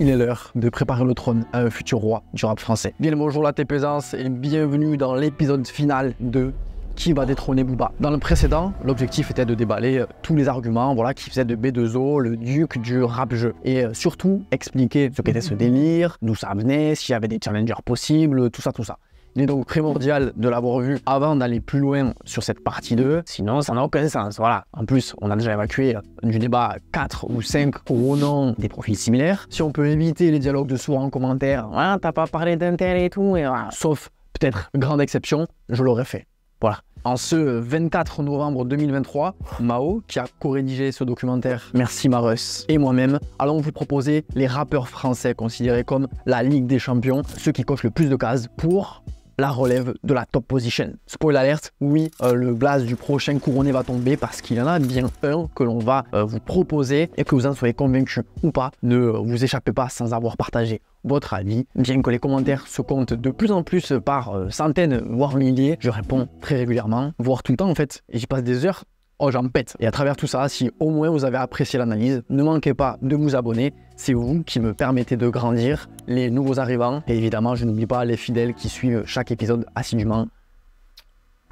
il est l'heure de préparer le trône à un futur roi du rap français. Bien le bonjour la T-Paisance, et bienvenue dans l'épisode final de qui va détrôner Booba. Dans le précédent, l'objectif était de déballer euh, tous les arguments voilà, qui faisaient de B2O le duc du rap-jeu. Et euh, surtout, expliquer ce qu'était ce délire, d'où ça venait, s'il y avait des challengers possibles, tout ça, tout ça. Il est donc primordial de l'avoir vu avant d'aller plus loin sur cette partie 2, sinon ça n'a aucun sens. Voilà. En plus, on a déjà évacué euh, du débat 4 ou 5 nom des profils similaires. Si on peut éviter les dialogues de sourds en commentaire, ah, t'as pas parlé d'un et tout, sauf peut-être grande exception, je l'aurais fait. Voilà. En ce 24 novembre 2023, Mao, qui a co-rédigé ce documentaire, merci Marus, et moi-même, allons vous proposer les rappeurs français considérés comme la Ligue des Champions, ceux qui cochent le plus de cases pour la relève de la top position. Spoil alert, oui, euh, le blaze du prochain couronné va tomber parce qu'il y en a bien un que l'on va euh, vous proposer et que vous en soyez convaincu ou pas. Ne euh, vous échappez pas sans avoir partagé votre avis. Bien que les commentaires se comptent de plus en plus par centaines, voire milliers, je réponds très régulièrement, voire tout le temps en fait. Et j'y passe des heures oh j'en pète. Et à travers tout ça, si au moins vous avez apprécié l'analyse, ne manquez pas de vous abonner. C'est vous qui me permettez de grandir, les nouveaux arrivants. Et évidemment, je n'oublie pas les fidèles qui suivent chaque épisode assidûment.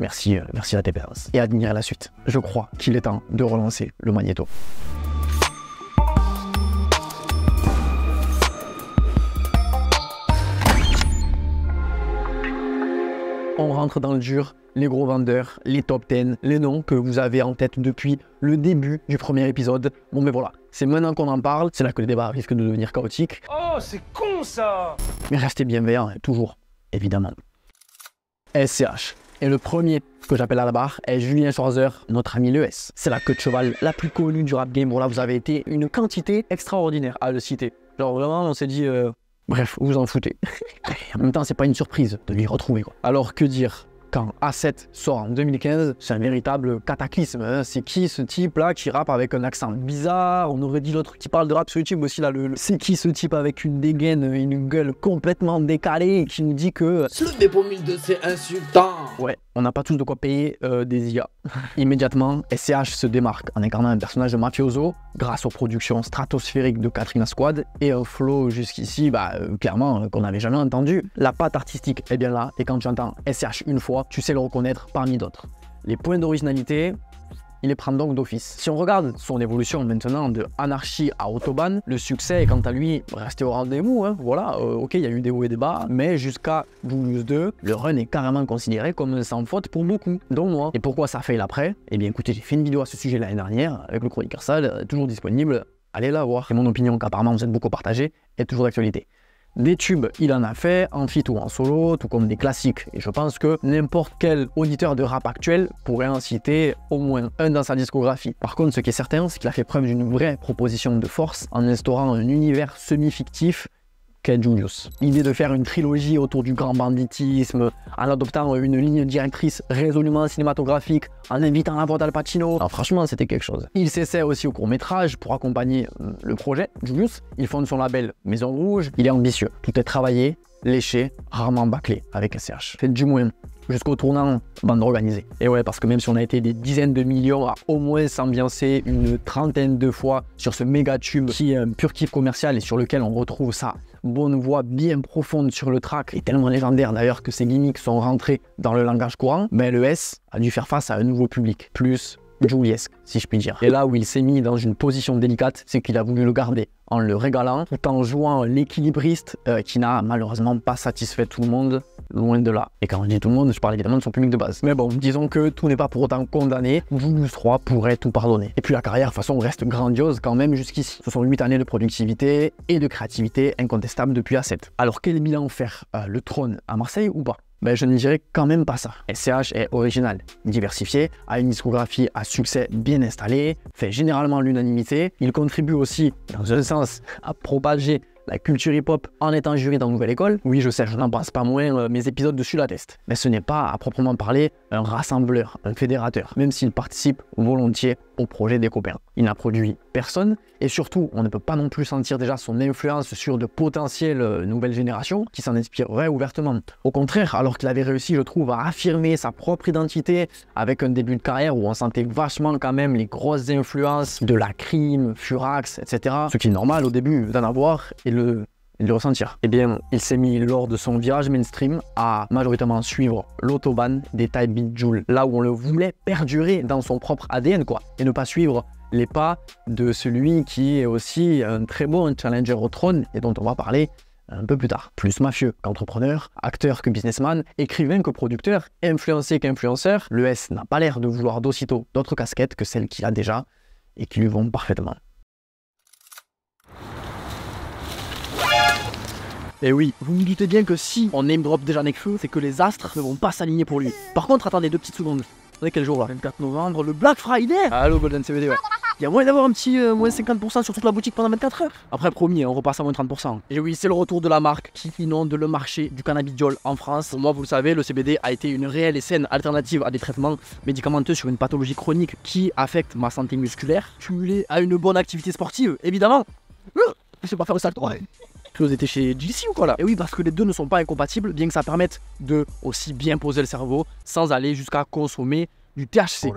Merci, euh, merci à TPS. Et admirer la suite. Je crois qu'il est temps de relancer le magnéto. on rentre dans le dur, les gros vendeurs, les top 10, les noms que vous avez en tête depuis le début du premier épisode. Bon mais ben voilà, c'est maintenant qu'on en parle, c'est là que le débat risque de devenir chaotique. Oh, c'est con ça Mais restez bienveillants, hein, toujours, évidemment. SCH. Et le premier que j'appelle à la barre est Julien Schwarzer, notre ami le S. C'est la queue de cheval la plus connue du rap game. Bon là, vous avez été une quantité extraordinaire à le citer. Genre vraiment, on s'est dit, euh, Bref, vous vous en foutez. en même temps, c'est pas une surprise de lui retrouver. Quoi. Alors que dire quand A7 sort en 2015, c'est un véritable cataclysme. Hein. C'est qui ce type-là qui rappe avec un accent bizarre On aurait dit l'autre qui parle de rap sur YouTube aussi, là, le, c'est qui ce type avec une dégaine et une gueule complètement décalée qui nous dit que... Le dépôt de ces insultants Ouais, on n'a pas tous de quoi payer euh, des IA. Immédiatement, SCH se démarque en incarnant un personnage de mafioso grâce aux productions stratosphériques de Katrina Squad et un flow jusqu'ici, bah, euh, clairement, euh, qu'on n'avait jamais entendu. La patte artistique est bien là, et quand j'entends SCH une fois, tu sais le reconnaître parmi d'autres. Les points d'originalité, il les prend donc d'office. Si on regarde son évolution maintenant de anarchie à autobahn, le succès est quant à lui resté au rendez-vous. Hein. Voilà, euh, ok, il y a eu des hauts et des bas, mais jusqu'à Julius 2, le run est carrément considéré comme sans faute pour beaucoup, dont moi. Et pourquoi ça fait l'après Eh bien écoutez, j'ai fait une vidéo à ce sujet l'année dernière avec le chroniqueur sale, toujours disponible. Allez la voir. Et mon opinion, qu'apparemment vous êtes beaucoup partagée, est toujours d'actualité. Des tubes, il en a fait, en fit ou en solo, tout comme des classiques. Et je pense que n'importe quel auditeur de rap actuel pourrait en citer au moins un dans sa discographie. Par contre, ce qui est certain, c'est qu'il a fait preuve d'une vraie proposition de force en instaurant un univers semi-fictif qu'est Julius. L'idée de faire une trilogie autour du grand banditisme, en adoptant une ligne directrice résolument cinématographique, en invitant la voix d'Alpacino, Pacino, ah, franchement c'était quelque chose. Il s'essaie aussi au court métrage pour accompagner euh, le projet, Julius. Il fonde son label Maison Rouge, il est ambitieux. Tout est travaillé, léché, rarement bâclé avec un CH. C'est du moins jusqu'au tournant bande organisée. Et ouais, parce que même si on a été des dizaines de millions à au moins s'ambiancer une trentaine de fois sur ce méga tube qui est un pur kiff commercial et sur lequel on retrouve ça bonne voix bien profonde sur le track et tellement légendaire d'ailleurs que ses gimmicks sont rentrés dans le langage courant, mais le S a dû faire face à un nouveau public, plus Juliesque, si je puis dire. Et là où il s'est mis dans une position délicate, c'est qu'il a voulu le garder en le régalant, tout en jouant l'équilibriste euh, qui n'a malheureusement pas satisfait tout le monde, loin de là. Et quand on dit tout le monde, je parle évidemment de son public de base. Mais bon, disons que tout n'est pas pour autant condamné, Julius trois pourrait tout pardonner. Et puis la carrière, de toute façon, reste grandiose quand même jusqu'ici. Ce sont 8 années de productivité et de créativité incontestables depuis A7. Alors quel en faire euh, Le trône à Marseille ou pas ben je ne dirais quand même pas ça. SCH est original, diversifié, a une discographie à succès bien installée, fait généralement l'unanimité. Il contribue aussi, dans un sens, à propager la culture hip-hop en étant juré dans Nouvelle École. Oui, je sais, je n'embrasse pas moins, euh, mes épisodes dessus test. Mais ce n'est pas, à proprement parler, un rassembleur, un fédérateur, même s'il participe volontiers au projet des copains. Il n'a produit personne, et surtout, on ne peut pas non plus sentir déjà son influence sur de potentielles euh, nouvelles générations qui s'en inspireraient ouvertement. Au contraire, alors qu'il avait réussi, je trouve, à affirmer sa propre identité avec un début de carrière où on sentait vachement quand même les grosses influences de la crime, Furax, etc. Ce qui est normal au début d'en avoir, le, ressentir. Eh bien, il s'est mis lors de son virage mainstream à majoritairement suivre l'autobahn des Type Beat Joule, là où on le voulait perdurer dans son propre ADN, quoi, et ne pas suivre les pas de celui qui est aussi un très bon challenger au trône et dont on va parler un peu plus tard. Plus mafieux qu'entrepreneur, acteur que businessman, écrivain que producteur, influencé qu'influenceur, le S n'a pas l'air de vouloir d'aussitôt d'autres casquettes que celles qu'il a déjà et qui lui vont parfaitement. Et eh oui, vous me doutez bien que si on name drop déjà feu, c'est que les astres ne vont pas s'aligner pour lui. Par contre, attendez deux petites secondes. On est quel jour là 24 novembre, le Black Friday Allô Golden CBD, ouais. Il y a moyen d'avoir un petit euh, moins 50% sur toute la boutique pendant 24 heures. Après, promis, hein, on repasse à moins 30%. Et oui, c'est le retour de la marque qui inonde le marché du cannabidiol en France. Pour moi, vous le savez, le CBD a été une réelle et saine alternative à des traitements médicamenteux sur une pathologie chronique qui affecte ma santé musculaire, cumulée à une bonne activité sportive, évidemment. Euh, je sais pas faire le salto. Ouais vous étiez chez JC ou quoi là Et eh oui, parce que les deux ne sont pas incompatibles, bien que ça permette de aussi bien poser le cerveau sans aller jusqu'à consommer du oh, THC.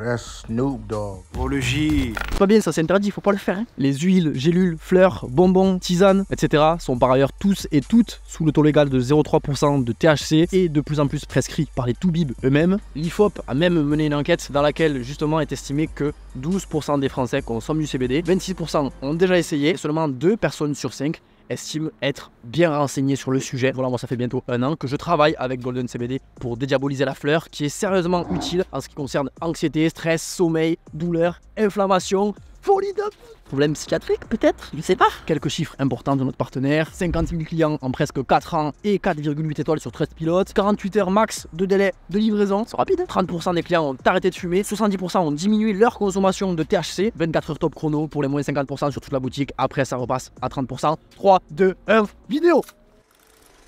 pas bien, ça c'est interdit, faut pas le faire. Hein. Les huiles, gélules, fleurs, bonbons, tisanes, etc. sont par ailleurs tous et toutes sous le taux légal de 0,3% de THC et de plus en plus prescrits par les toubibs eux-mêmes. L'IFOP a même mené une enquête dans laquelle justement est estimé que 12% des Français consomment du CBD, 26% ont déjà essayé, seulement 2 personnes sur 5 estime être bien renseigné sur le sujet. Voilà, moi ça fait bientôt un an que je travaille avec Golden CBD pour dédiaboliser la fleur qui est sérieusement utile en ce qui concerne anxiété, stress, sommeil, douleur, inflammation, folie Problème psychiatrique peut-être, je sais pas. Quelques chiffres importants de notre partenaire 50 000 clients en presque 4 ans et 4,8 étoiles sur 13 pilotes. 48 heures max de délai de livraison, c'est rapide. 30% hein. des clients ont arrêté de fumer, 70% ont diminué leur consommation de THC. 24 heures top chrono pour les moins 50% sur toute la boutique. Après, ça repasse à 30%. 3, 2, 1, vidéo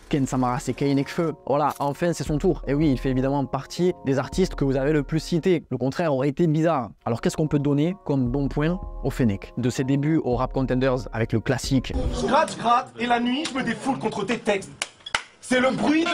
Ken Samara, c'est Nekfeu. Voilà, enfin, c'est son tour. Et oui, il fait évidemment partie des artistes que vous avez le plus cités. Le contraire aurait été bizarre. Alors, qu'est-ce qu'on peut donner comme bon point au Fennec De ses débuts au Rap Contenders avec le classique Scratch, scratch, et la nuit, je me défoule contre tes textes. C'est le bruit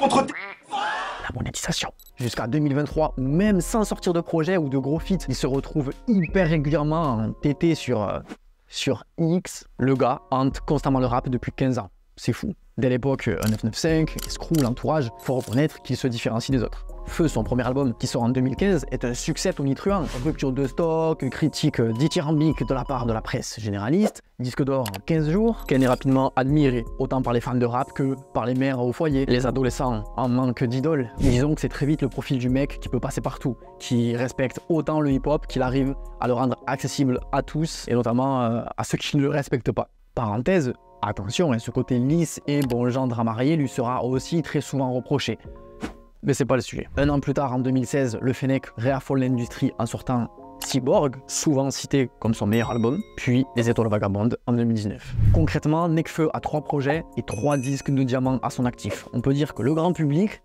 contre tes. La monétisation jusqu'à 2023 même sans sortir de projet ou de gros feats, il se retrouve hyper régulièrement en TT sur, euh, sur X. Le gars hante constamment le rap depuis 15 ans. C'est fou. Dès l'époque, un 995, Screw, l'entourage, faut reconnaître qu'il se différencie des autres. Feu, son premier album qui sort en 2015, est un succès tonitruant. Rupture de stock, critique dithyrambique de la part de la presse généraliste, disque d'or en 15 jours. Ken est rapidement admiré, autant par les fans de rap que par les mères au foyer. Les adolescents en manque d'idoles. Disons que c'est très vite le profil du mec qui peut passer partout, qui respecte autant le hip-hop qu'il arrive à le rendre accessible à tous, et notamment euh, à ceux qui ne le respectent pas. Parenthèse, Attention, hein, ce côté lisse et bon gendre à marier lui sera aussi très souvent reproché. Mais c'est pas le sujet. Un an plus tard, en 2016, le Fennec réaffole l'industrie en sortant Cyborg, souvent cité comme son meilleur album, puis Les Étoiles Vagabondes en 2019. Concrètement, Nekfeu a trois projets et trois disques de diamants à son actif. On peut dire que le grand public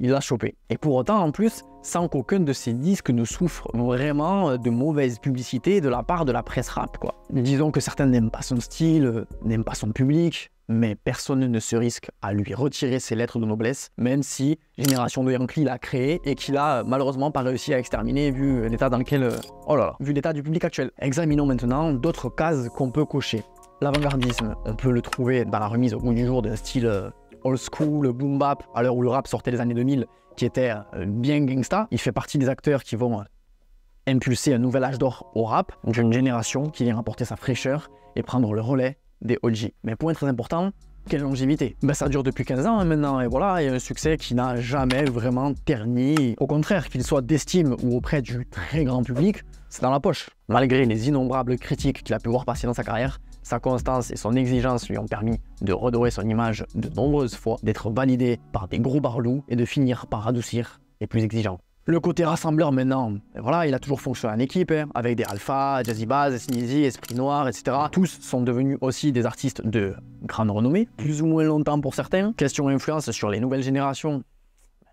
il l'a chopé. Et pour autant, en plus, sans qu'aucun de ses disques ne souffre vraiment euh, de mauvaise publicité de la part de la presse rap, quoi. Disons que certains n'aiment pas son style, euh, n'aiment pas son public, mais personne ne se risque à lui retirer ses lettres de noblesse, même si Génération de Yankee l'a créé et qu'il a euh, malheureusement pas réussi à exterminer vu l'état dans lequel... Oh là là, vu l'état du public actuel. Examinons maintenant d'autres cases qu'on peut cocher. L'avant-gardisme, on peut le trouver dans la remise au goût du jour d'un style old school, boom bap, à l'heure où le rap sortait des années 2000, qui était euh, bien gangsta. Il fait partie des acteurs qui vont euh, impulser un nouvel âge d'or au rap, d'une génération qui vient rapporter sa fraîcheur et prendre le relais des OG. Mais point très important, quelle longévité ben, Ça dure depuis 15 ans hein, maintenant, et voilà, il y a un succès qui n'a jamais vraiment terni. Au contraire, qu'il soit d'estime ou auprès du très grand public, c'est dans la poche. Malgré les innombrables critiques qu'il a pu voir passer dans sa carrière, sa constance et son exigence lui ont permis de redorer son image de nombreuses fois, d'être validé par des gros barlous et de finir par adoucir les plus exigeants. Le côté rassembleur maintenant, ben voilà, il a toujours fonctionné en équipe, hein, avec des Alpha, Jazzy Bass, Sneezy, Esprit Noir, etc. Tous sont devenus aussi des artistes de grande renommée, plus ou moins longtemps pour certains. Question influence sur les nouvelles générations,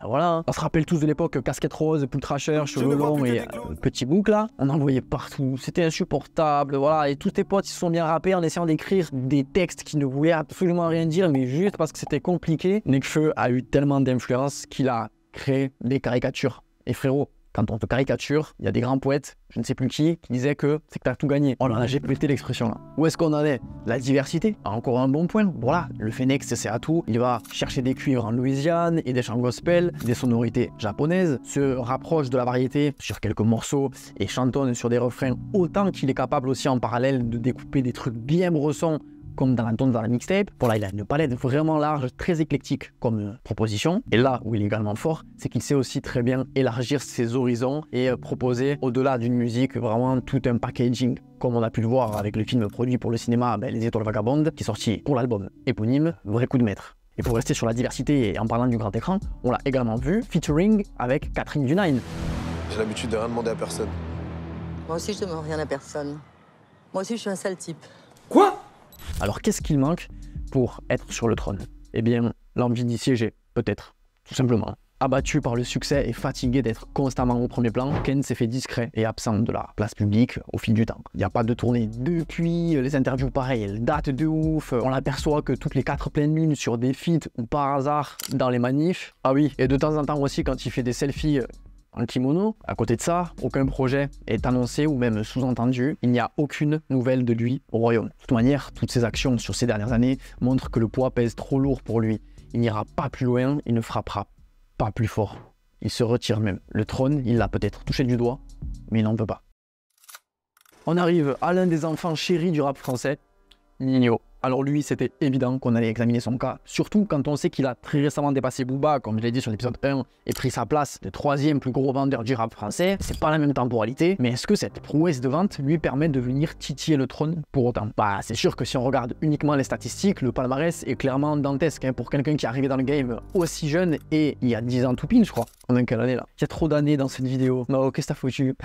ah, voilà. On se rappelle tous de l'époque, casquette rose, pull tracher, cheveux longs et euh, petit bouc là. On en voyait partout. C'était insupportable. Voilà. Et tous tes potes ils se sont bien rappés en essayant d'écrire des textes qui ne voulaient absolument rien dire, mais juste parce que c'était compliqué. Nekfeu a eu tellement d'influence qu'il a créé des caricatures. Et frérot, quand on te caricature, il y a des grands poètes, je ne sais plus qui, qui disaient que c'est que t'as tout gagné. Oh là là, j'ai pété l'expression là. Où est-ce qu'on en est La diversité. Ah, encore un bon point. Voilà, le Phénix, c'est à tout. Il va chercher des cuivres en Louisiane et des chants gospel, des sonorités japonaises, se rapproche de la variété sur quelques morceaux et chantonne sur des refrains autant qu'il est capable aussi en parallèle de découper des trucs bien brossons comme dans la tonne dans la mixtape. Pour là, il a une palette vraiment large, très éclectique comme euh, proposition. Et là où il est également fort, c'est qu'il sait aussi très bien élargir ses horizons et euh, proposer au-delà d'une musique vraiment tout un packaging comme on a pu le voir avec le film produit pour le cinéma ben, Les Étoiles Vagabondes, qui est sorti pour l'album éponyme, vrai coup de maître. Et pour rester sur la diversité et en parlant du grand écran, on l'a également vu featuring avec Catherine Dunine. J'ai l'habitude de rien demander à personne. Moi aussi, je demande rien à personne. Moi aussi, je suis un sale type. Quoi alors qu'est-ce qu'il manque pour être sur le trône Eh bien, l'envie d'y siéger, peut-être, tout simplement. Abattu par le succès et fatigué d'être constamment au premier plan, Ken s'est fait discret et absent de la place publique au fil du temps. Il n'y a pas de tournée depuis, les interviews pareilles, dates datent de ouf, on l'aperçoit que toutes les quatre pleines lunes sur des feats ou par hasard dans les manifs. Ah oui, et de temps en temps aussi quand il fait des selfies en kimono. À côté de ça, aucun projet est annoncé ou même sous-entendu. Il n'y a aucune nouvelle de lui au royaume. De toute manière, toutes ses actions sur ces dernières années montrent que le poids pèse trop lourd pour lui. Il n'ira pas plus loin, il ne frappera pas plus fort. Il se retire même. Le trône, il l'a peut-être touché du doigt, mais il n'en peut pas. On arrive à l'un des enfants chéris du rap français, Nino. Alors lui, c'était évident qu'on allait examiner son cas, surtout quand on sait qu'il a très récemment dépassé Booba, comme je l'ai dit sur l'épisode 1, et pris sa place de troisième plus gros vendeur du rap français. C'est pas la même temporalité, mais est-ce que cette prouesse de vente lui permet de venir titiller le trône pour autant Bah, c'est sûr que si on regarde uniquement les statistiques, le palmarès est clairement dantesque hein, pour quelqu'un qui est dans le game aussi jeune et il y a 10 ans tout pile, je crois. On est quelle année là Il y a trop d'années dans cette vidéo. Oh, qu'est-ce que t'as foutu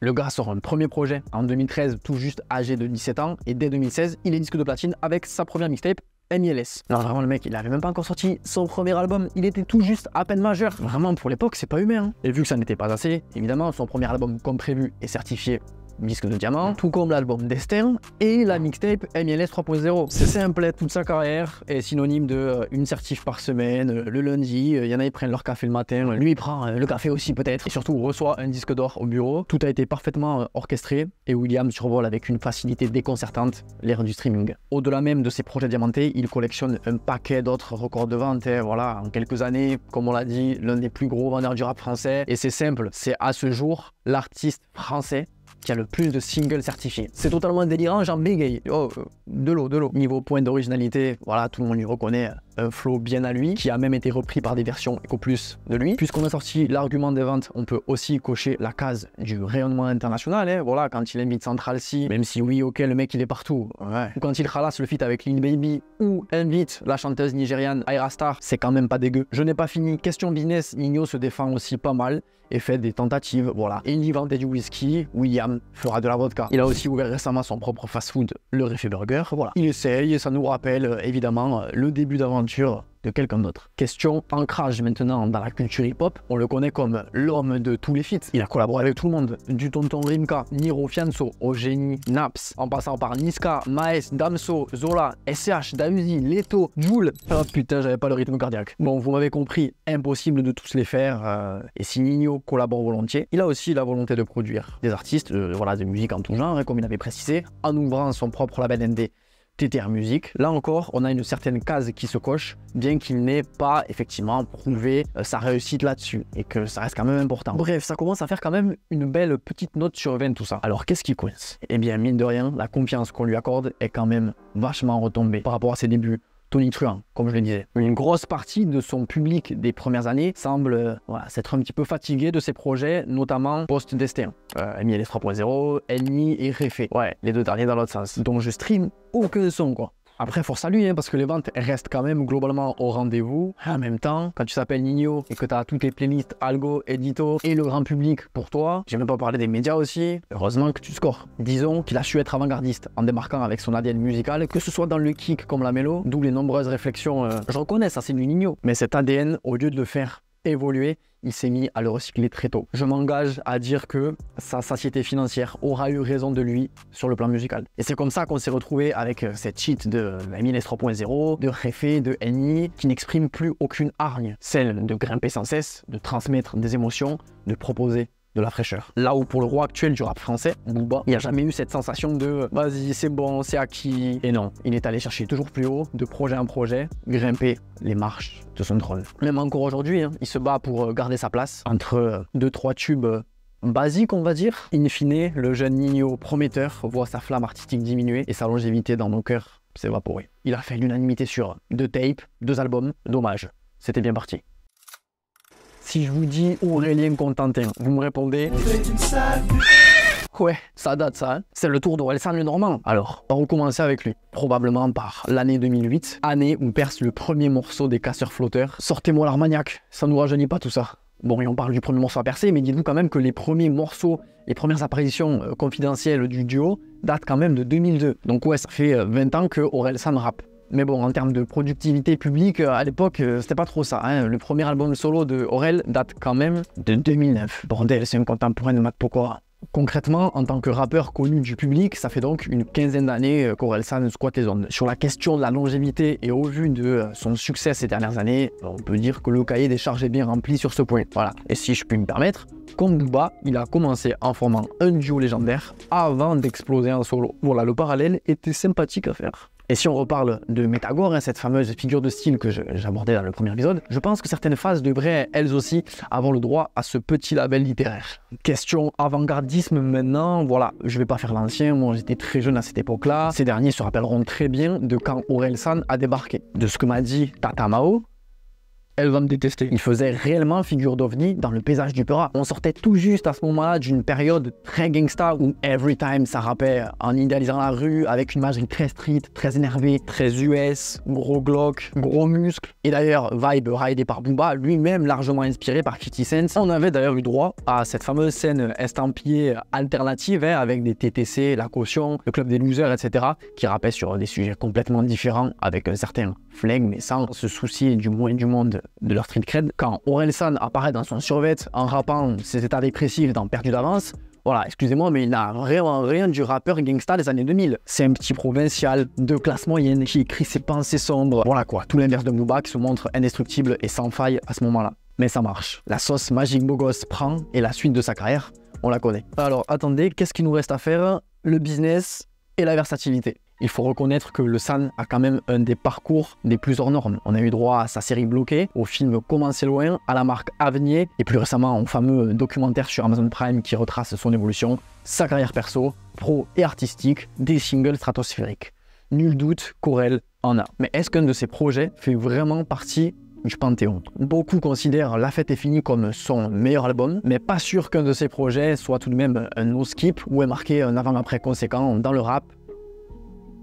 Le gars sort un premier projet en 2013, tout juste âgé de 17 ans, et dès 2016, il est disque de platine avec sa première mixtape. MLS. Alors vraiment le mec, il avait même pas encore sorti son premier album, il était tout juste à peine majeur. Vraiment pour l'époque, c'est pas humain. Hein. Et vu que ça n'était pas assez, évidemment, son premier album comme prévu est certifié Disque de diamant, tout comme l'album Destin et la mixtape MLS 3.0. C'est simple, toute sa carrière est synonyme de euh, une certif par semaine, euh, le lundi, il euh, y en a ils prennent leur café le matin, lui il prend le café aussi peut-être, et surtout reçoit un disque d'or au bureau. Tout a été parfaitement orchestré et William survole avec une facilité déconcertante l'ère du streaming. Au-delà même de ses projets diamantés, il collectionne un paquet d'autres records de vente, hein, voilà, en quelques années, comme on l'a dit, l'un des plus gros vendeurs du rap français, et c'est simple, c'est à ce jour l'artiste français qui a le plus de singles certifiés. C'est totalement délirant, j'en bégaye. Oh, euh, de l'eau, de l'eau. Niveau point d'originalité, voilà, tout le monde lui reconnaît un flow bien à lui, qui a même été repris par des versions qu'au plus de lui. Puisqu'on a sorti l'argument des ventes, on peut aussi cocher la case du rayonnement international. Hein. Voilà, quand il invite Central C, même si oui, ok, le mec il est partout. Ou quand il ralasse le feat avec Lil Baby ou invite la chanteuse nigériane Aira Star, c'est quand même pas dégueu. Je n'ai pas fini. Question business, Nino se défend aussi pas mal et fait des tentatives. Voilà. Et il vendait du whisky, William fera de la vodka. Il a aussi ouvert récemment son propre fast-food, le Refe Burger. Voilà. Il essaye et ça nous rappelle euh, évidemment euh, le début d'avant de quelqu'un d'autre. Question ancrage maintenant dans la culture hip-hop. On le connaît comme l'homme de tous les feats. Il a collaboré avec tout le monde, du tonton Rimka, Niro Fianso, Eugénie, Naps, en passant par Niska, Maes, Damso, Zola, sh Dausi, Leto, Joule. Oh putain, j'avais pas le rythme cardiaque. Bon, vous m'avez compris, impossible de tous les faire. Euh, et si Nino collabore volontiers, il a aussi la volonté de produire des artistes, euh, voilà, de musique en tout genre, hein, comme il avait précisé, en ouvrant son propre label ND. TTR Music. Là encore, on a une certaine case qui se coche, bien qu'il n'ait pas effectivement prouvé euh, sa réussite là-dessus et que ça reste quand même important. Bref, ça commence à faire quand même une belle petite note sur 20 tout ça. Alors qu'est-ce qui coince Eh bien, mine de rien, la confiance qu'on lui accorde est quand même vachement retombée par rapport à ses débuts Tony Truant, comme je le disais. Une grosse partie de son public des premières années semble euh, s'être un petit peu fatigué de ses projets, notamment post-destin. Euh, MILS 3.0, Elmi et Réfé. Ouais, les deux derniers dans l'autre sens. Donc je stream aucun son, quoi. Après, force à lui, hein, parce que les ventes restent quand même globalement au rendez-vous. En même temps, quand tu t'appelles Nino et que tu as toutes les playlists, algo, Edito et le grand public pour toi, j'ai même pas parlé des médias aussi, heureusement que tu scores. Disons qu'il a su être avant-gardiste en démarquant avec son ADN musical, que ce soit dans le kick comme la mélo, d'où les nombreuses réflexions. Euh, je reconnais, ça c'est du Nino. Mais cet ADN, au lieu de le faire évoluer, il s'est mis à le recycler très tôt. Je m'engage à dire que sa satiété financière aura eu raison de lui sur le plan musical. Et c'est comme ça qu'on s'est retrouvé avec euh, cette cheat de euh, MLS 3.0, de Refé, de Eni, qui n'exprime plus aucune hargne, celle de grimper sans cesse, de transmettre des émotions, de proposer de la fraîcheur. Là où pour le roi actuel du rap français, Booba, il n'y a jamais eu cette sensation de vas-y, c'est bon, c'est acquis. Et non, il est allé chercher toujours plus haut, de projet en projet, grimper les marches de son trône. Même encore aujourd'hui, hein, il se bat pour euh, garder sa place entre euh, deux, trois tubes euh, basiques, on va dire. In fine, le jeune Nino prometteur voit sa flamme artistique diminuer et sa longévité dans nos cœurs s'évaporer. Il a fait l'unanimité sur deux tapes, deux albums. Dommage, c'était bien parti. Si je vous dis Aurélien Contentin, vous me répondez Ouais, ça date ça. Hein? C'est le tour d'Orelsan le Normand. Alors, on va recommencer avec lui. Probablement par l'année 2008, année où perce le premier morceau des casseurs flotteurs. Sortez-moi l'Armagnac, ça nous rajeunit pas tout ça. Bon, et on parle du premier morceau à percer, mais dites-vous quand même que les premiers morceaux, les premières apparitions euh, confidentielles du duo datent quand même de 2002. Donc ouais, ça fait 20 euh, ans que San rappe. Mais bon, en termes de productivité publique, euh, à l'époque, euh, c'était pas trop ça. Hein. Le premier album solo de date quand même de 2009. Bordel, c'est un contemporain de Matt Pokora. Concrètement, en tant que rappeur connu du public, ça fait donc une quinzaine d'années euh, qu'Orelsan squatte les ondes. Sur la question de la longévité et au vu de son succès ces dernières années, on peut dire que le cahier des charges est bien rempli sur ce point. Voilà. Et si je puis me permettre, comme il a commencé en formant un duo légendaire avant d'exploser en solo. Voilà, le parallèle était sympathique à faire. Et si on reparle de Métagore, hein, cette fameuse figure de style que j'abordais dans le premier épisode, je pense que certaines phases devraient, elles aussi, avoir le droit à ce petit label littéraire. Question avant-gardisme maintenant, voilà, je vais pas faire l'ancien, moi j'étais très jeune à cette époque-là. Ces derniers se rappelleront très bien de quand Orelsan a débarqué, de ce que m'a dit Tata elle va me détester. Il faisait réellement figure d'ovni dans le paysage du Pera. On sortait tout juste à ce moment-là d'une période très gangsta où Every Time ça rappait en idéalisant la rue avec une imagerie très street, très énervée, très US, gros Glock, gros muscles. Et d'ailleurs, vibe raidé par Boomba, lui-même largement inspiré par Kitty Sense. On avait d'ailleurs eu droit à cette fameuse scène estampillée alternative hein, avec des TTC, la caution, le club des losers, etc. qui rappait sur des sujets complètement différents avec un certain flingue, mais sans se soucier du moins du monde de leur street cred. Quand Orelsan apparaît dans son survêt en rappant ses états dépressifs dans Perdu d'avance, voilà, excusez-moi, mais il n'a vraiment rien du rappeur gangsta des années 2000. C'est un petit provincial de classe moyenne qui écrit ses pensées sombres. Voilà quoi, tout l'inverse de Mouba qui se montre indestructible et sans faille à ce moment-là. Mais ça marche. La sauce magique Bogos prend et la suite de sa carrière, on la connaît. Alors attendez, qu'est-ce qu'il nous reste à faire Le business et la versatilité il faut reconnaître que le San a quand même un des parcours des plus hors normes. On a eu droit à sa série bloquée, au film Commencer loin, à la marque Avenir, et plus récemment au fameux documentaire sur Amazon Prime qui retrace son évolution, sa carrière perso, pro et artistique, des singles stratosphériques. Nul doute qu'Aurel en a. Mais est-ce qu'un de ses projets fait vraiment partie du Panthéon. Beaucoup considèrent La Fête est finie comme son meilleur album, mais pas sûr qu'un de ses projets soit tout de même un no-skip ou ait marqué un avant-après conséquent dans le rap,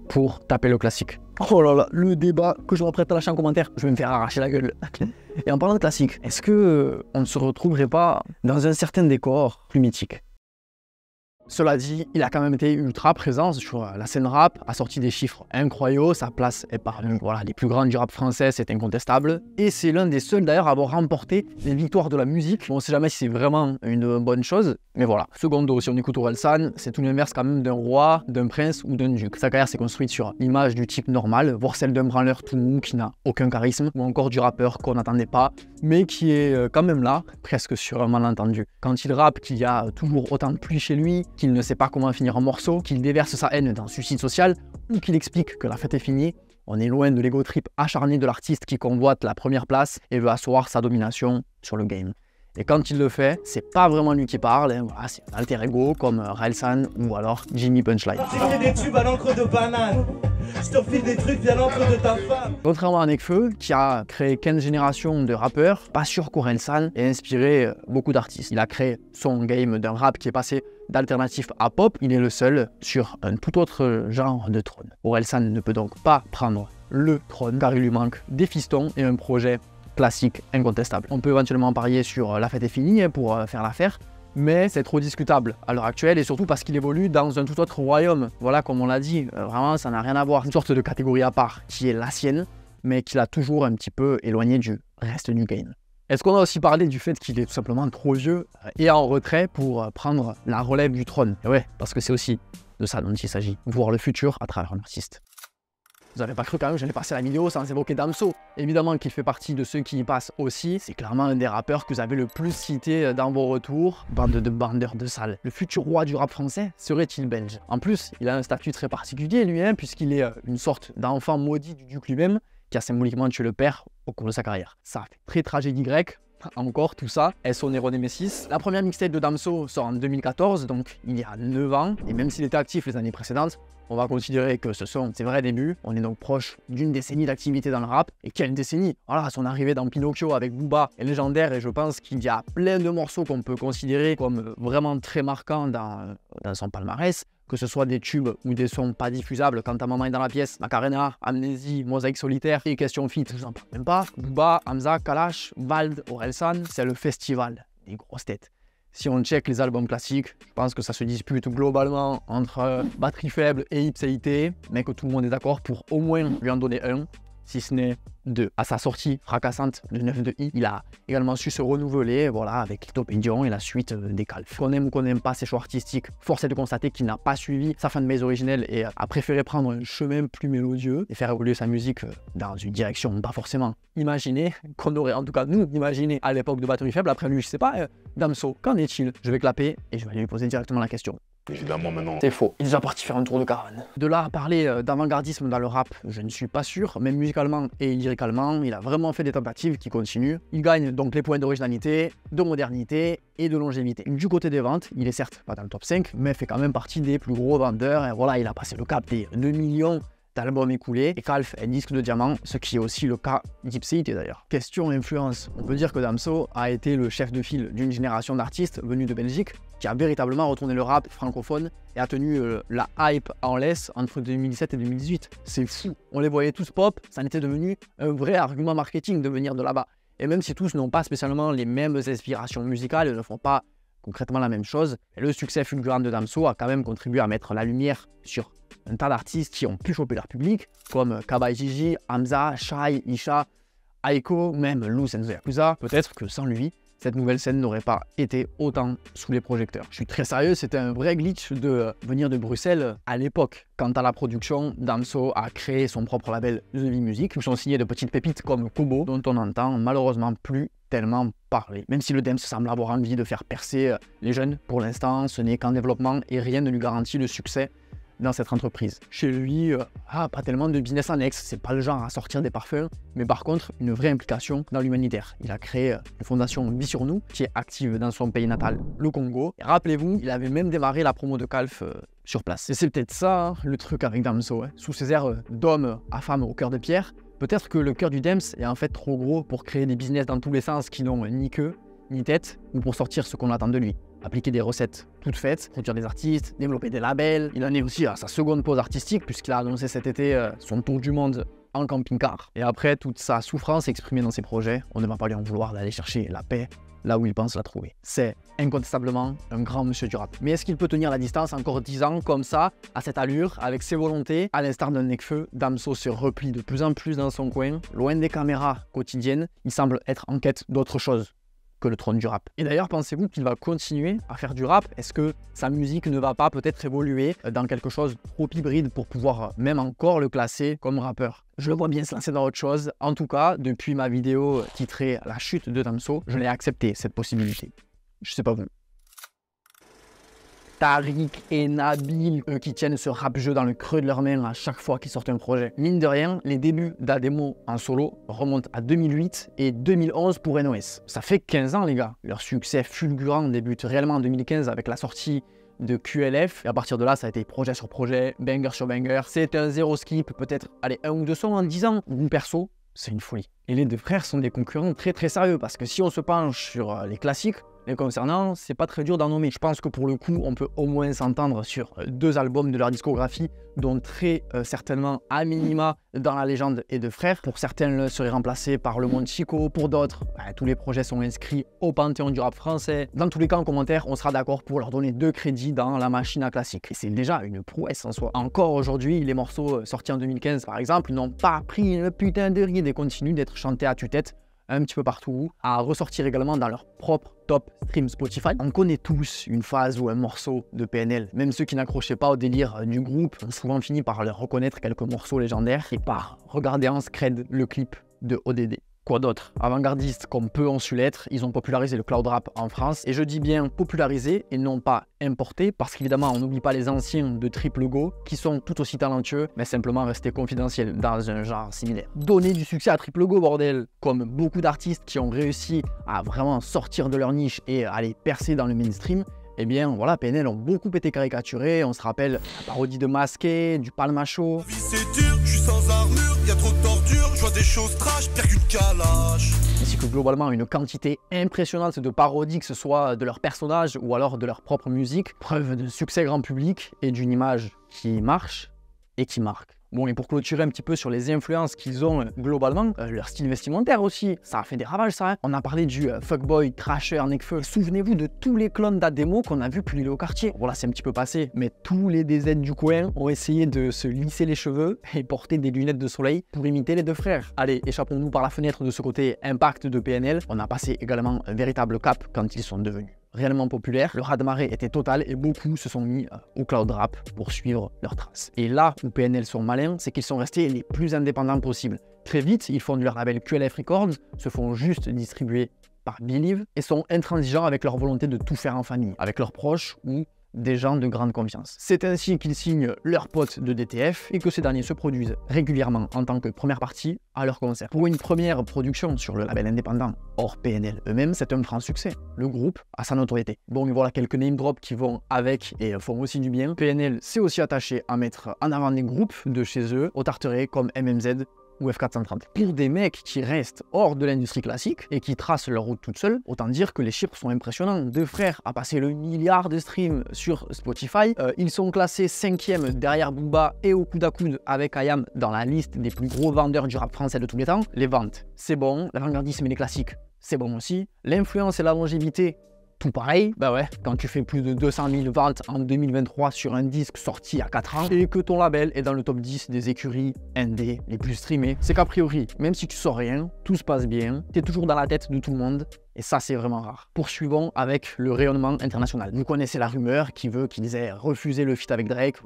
pour taper le classique. Oh là là, le débat que je m'apprête à lâcher en commentaire, je vais me faire arracher la gueule. Et en parlant de classique, est-ce que euh, on ne se retrouverait pas dans un certain décor plus mythique cela dit, il a quand même été ultra présent sur euh, la scène rap, a sorti des chiffres incroyables, sa place est parmi voilà, les plus grandes du rap français, c'est incontestable. Et c'est l'un des seuls d'ailleurs à avoir remporté les victoires de la musique. Bon, on sait jamais si c'est vraiment une bonne chose, mais voilà. Secondo, si on écoute Orelsan, c'est tout l'inverse quand même d'un roi, d'un prince ou d'un duc. Sa carrière s'est construite sur l'image du type normal, voire celle d'un branleur tout mou qui n'a aucun charisme, ou encore du rappeur qu'on n'attendait pas, mais qui est euh, quand même là, presque sur un malentendu. Quand il rappe qu'il y a toujours autant de pluie chez lui, qu'il ne sait pas comment finir en morceaux, qu'il déverse sa haine d'un suicide social, ou qu'il explique que la fête est finie, on est loin de l'ego trip acharné de l'artiste qui convoite la première place et veut asseoir sa domination sur le game. Et quand il le fait, c'est pas vraiment lui qui parle, hein. c'est un alter ego comme euh, Relsan ou alors Jimmy Punchline. des tubes à l'encre de banane. Je te des trucs via l'encre de ta femme. Contrairement à Nekfeu, qui a créé 15 générations de rappeurs, pas sûr qu'Orelsan ait inspiré euh, beaucoup d'artistes. Il a créé son game d'un rap qui est passé d'alternatif à pop. Il est le seul sur un tout autre genre de trône. Orelsan ne peut donc pas prendre le trône car il lui manque des fistons et un projet classique incontestable. On peut éventuellement parier sur euh, la fête est finie pour euh, faire l'affaire, mais c'est trop discutable à l'heure actuelle et surtout parce qu'il évolue dans un tout autre royaume. Voilà, comme on l'a dit, euh, vraiment ça n'a rien à voir. Une sorte de catégorie à part qui est la sienne, mais qui l'a toujours un petit peu éloigné du reste du game. Est-ce qu'on a aussi parlé du fait qu'il est tout simplement trop vieux et en retrait pour prendre la relève du trône eh Ouais, parce que c'est aussi de ça dont il s'agit, voir le futur à travers un artiste. Vous n'avez pas cru quand même, j'allais passer la vidéo sans évoquer Damso. Évidemment qu'il fait partie de ceux qui y passent aussi. C'est clairement un des rappeurs que vous avez le plus cité euh, dans vos retours. Bande de bandeurs de salle. Le futur roi du rap français serait-il belge En plus, il a un statut très particulier lui, même hein, puisqu'il est euh, une sorte d'enfant maudit du duc lui-même qui a symboliquement tué le père au cours de sa carrière. Ça fait très tragédie grecque, encore tout ça, SO Nero Nemesis. La première mixtape de Damso sort en 2014, donc il y a 9 ans, et même s'il était actif les années précédentes, on va considérer que ce sont ses vrais débuts. On est donc proche d'une décennie d'activité dans le rap. Et quelle décennie Voilà, son arrivée dans Pinocchio avec Booba est légendaire et je pense qu'il y a plein de morceaux qu'on peut considérer comme vraiment très marquants dans son palmarès que ce soit des tubes ou des sons pas diffusables quand ta maman est dans la pièce, Macarena, Amnésie, Mosaïque solitaire et Question Fit, je en parle même pas, Booba, Hamza, Kalash, Vald, Orelsan, c'est le festival des grosses têtes. Si on check les albums classiques, je pense que ça se dispute globalement entre euh, Batterie faible et Ipséité, mais que tout le monde est d'accord pour au moins lui en donner un si ce n'est de, À sa sortie fracassante de 9 de I, il a également su se renouveler voilà, avec Topédion et la suite euh, des calfs. Qu'on aime ou qu'on n'aime pas ses choix artistiques, force est de constater qu'il n'a pas suivi sa fin de mise originelle et a préféré prendre un chemin plus mélodieux et faire évoluer sa musique euh, dans une direction pas forcément imaginée, qu'on aurait en tout cas nous imaginé à l'époque de Batterie Faible. Après lui, je sais pas, euh, Damso, qu'en est-il Je vais clapper et je vais lui poser directement la question. Évidemment, maintenant. C'est faux. Il est déjà parti faire un tour de caravane. De là à parler euh, d'avant-gardisme dans le rap, je ne suis pas sûr. mais musicalement et lyricalement, il a vraiment fait des tentatives qui continuent. Il gagne donc les points d'originalité, de modernité et de longévité. Du côté des ventes, il est certes pas dans le top 5, mais fait quand même partie des plus gros vendeurs. Et voilà, il a passé le cap des 2 millions d'albums écoulé et Calf est disque de diamant, ce qui est aussi le cas d'Ipséité d'ailleurs. Question influence, on peut dire que Damso a été le chef de file d'une génération d'artistes venus de Belgique qui a véritablement retourné le rap francophone et a tenu euh, la hype en laisse entre 2017 et 2018. C'est fou, on les voyait tous pop, ça en était devenu un vrai argument marketing de venir de là-bas. Et même si tous n'ont pas spécialement les mêmes inspirations musicales et ne font pas concrètement la même chose, le succès fulgurant de Damso a quand même contribué à mettre la lumière sur un tas d'artistes qui ont pu choper leur public, comme Kabay Gigi, Hamza, Shai, Isha, Aiko, même Lou Senzo Yakuza. Peut-être que sans lui, cette nouvelle scène n'aurait pas été autant sous les projecteurs. Je suis très sérieux, c'était un vrai glitch de euh, venir de Bruxelles à l'époque. Quant à la production, Damso a créé son propre label The V Music, où sont signés de petites pépites comme Kobo, dont on n'entend malheureusement plus tellement parler. Même si le Dems semble avoir envie de faire percer euh, les jeunes, pour l'instant ce n'est qu'en développement et rien ne lui garantit le succès dans cette entreprise. Chez lui, euh, ah, pas tellement de business annexe, c'est pas le genre à sortir des parfums, mais par contre, une vraie implication dans l'humanitaire. Il a créé euh, une fondation Vie sur nous qui est active dans son pays natal, le Congo. Rappelez-vous, il avait même démarré la promo de Calf euh, sur place. Et c'est peut-être ça hein, le truc avec Damso, hein. sous ses airs d'homme à femme au cœur de pierre. Peut-être que le cœur du Dems est en fait trop gros pour créer des business dans tous les sens qui n'ont ni queue, ni tête, ou pour sortir ce qu'on attend de lui appliquer des recettes toutes faites, produire des artistes, développer des labels. Il en est aussi à sa seconde pause artistique, puisqu'il a annoncé cet été euh, son tour du monde en camping-car. Et après, toute sa souffrance exprimée dans ses projets, on ne va pas lui en vouloir d'aller chercher la paix là où il pense la trouver. C'est incontestablement un grand monsieur du rap. Mais est-ce qu'il peut tenir la distance encore 10 ans comme ça, à cette allure, avec ses volontés À l'instar d'un nec-feu, Damso se replie de plus en plus dans son coin, loin des caméras quotidiennes, il semble être en quête d'autre chose que le trône du rap. Et d'ailleurs, pensez-vous qu'il va continuer à faire du rap Est-ce que sa musique ne va pas peut-être évoluer euh, dans quelque chose trop hybride pour pouvoir euh, même encore le classer comme rappeur je le vois bien se lancer dans autre chose. En tout cas, depuis ma vidéo euh, titrée La chute de Damso, je l'ai accepté cette possibilité. Je sais pas vous. Tariq et Nabil, eux qui tiennent ce rap jeu dans le creux de leurs mains à chaque fois qu'ils sortent un projet. Mine de rien, les débuts d'Ademo en solo remontent à 2008 et 2011 pour NOS. Ça fait 15 ans les gars. Leur succès fulgurant débute réellement en 2015 avec la sortie de QLF. Et à partir de là, ça a été projet sur projet, banger sur banger. C'est un zéro skip, peut-être, allez, un ou deux sons en 10 ans. Une perso, c'est une folie. Et les deux frères sont des concurrents très très sérieux parce que si on se penche sur euh, les classiques, mais concernant, c'est pas très dur d'en nommer. Je pense que pour le coup, on peut au moins s'entendre sur euh, deux albums de leur discographie, dont très euh, certainement à minima dans la légende et de frères. Pour certains, le serait remplacé par le monde Chico, pour d'autres, bah, tous les projets sont inscrits au panthéon du rap français. Dans tous les cas, en commentaire, on sera d'accord pour leur donner deux crédits dans la machine à classique. Et c'est déjà une prouesse en soi. Encore aujourd'hui, les morceaux euh, sortis en 2015 par exemple n'ont pas pris le putain de ride et continuent d'être chantés à tue-tête un petit peu partout, à ressortir également dans leur propre top stream Spotify. On connaît tous une phase ou un morceau de PNL. Même ceux qui n'accrochaient pas au délire euh, du groupe ont souvent fini par reconnaître quelques morceaux légendaires et par regarder en scred le clip de ODD. Quoi d'autre Avant-gardistes comme peu ont su l'être, ils ont popularisé le cloud rap en France. Et je dis bien popularisé et non pas importé, parce qu'évidemment, on n'oublie pas les anciens de Triple Go, qui sont tout aussi talentueux, mais simplement restés confidentiels dans un genre similaire. Donner du succès à Triple Go, bordel Comme beaucoup d'artistes qui ont réussi à vraiment sortir de leur niche et aller les percer dans le mainstream, eh bien voilà, PNL ont beaucoup été caricaturés, on se rappelle la parodie de Masqué, du Palmacho. Ainsi que globalement une quantité impressionnante de parodies, que ce soit de leurs personnages ou alors de leur propre musique, preuve de succès grand public et d'une image qui marche et qui marque. Bon, et pour clôturer un petit peu sur les influences qu'ils ont euh, globalement, euh, leur style vestimentaire aussi, ça a fait des ravages ça. Hein. On a parlé du euh, fuckboy, trasher, necfeu. Souvenez-vous de tous les clones d'Ademo qu'on a vu puller au quartier. Voilà, c'est un petit peu passé, mais tous les DZ du coin ont essayé de se lisser les cheveux et porter des lunettes de soleil pour imiter les deux frères. Allez, échappons-nous par la fenêtre de ce côté impact de PNL. On a passé également un véritable cap quand ils sont devenus réellement populaire, le raz-de-marée était total et beaucoup se sont mis euh, au cloud rap pour suivre leurs traces. Et là où PNL sont malins, c'est qu'ils sont restés les plus indépendants possible. Très vite, ils font leur label QLF Records, se font juste distribuer par Believe et sont intransigeants avec leur volonté de tout faire en famille, avec leurs proches ou des gens de grande confiance. C'est ainsi qu'ils signent leurs potes de DTF et que ces derniers se produisent régulièrement en tant que première partie à leur concert. Pour une première production sur le label indépendant, hors PNL eux-mêmes, c'est un franc succès. Le groupe a sa notoriété. Bon, voilà quelques name drops qui vont avec et font aussi du bien. PNL s'est aussi attaché à mettre en avant des groupes de chez eux, au Tarteret comme MMZ, ou F430. Pour des mecs qui restent hors de l'industrie classique et qui tracent leur route toute seule, autant dire que les chiffres sont impressionnants. Deux frères à passer le milliard de streams sur Spotify, euh, ils sont classés cinquième derrière Booba et au coude à coude avec Ayam dans la liste des plus gros vendeurs du rap français de tous les temps. Les ventes, c'est bon, l'avant-gardisme et les classiques, c'est bon aussi. L'influence et la longévité, tout pareil. Bah ouais. Quand tu fais plus de 200 000 ventes en 2023 sur un disque sorti à 4 ans et que ton label est dans le top 10 des écuries ND les plus streamées, c'est qu'a priori, même si tu sors rien, tout se passe bien, t'es toujours dans la tête de tout le monde et ça, c'est vraiment rare. Poursuivons avec le rayonnement international. Vous connaissez la rumeur qui veut qu'ils aient refusé le feat avec Drake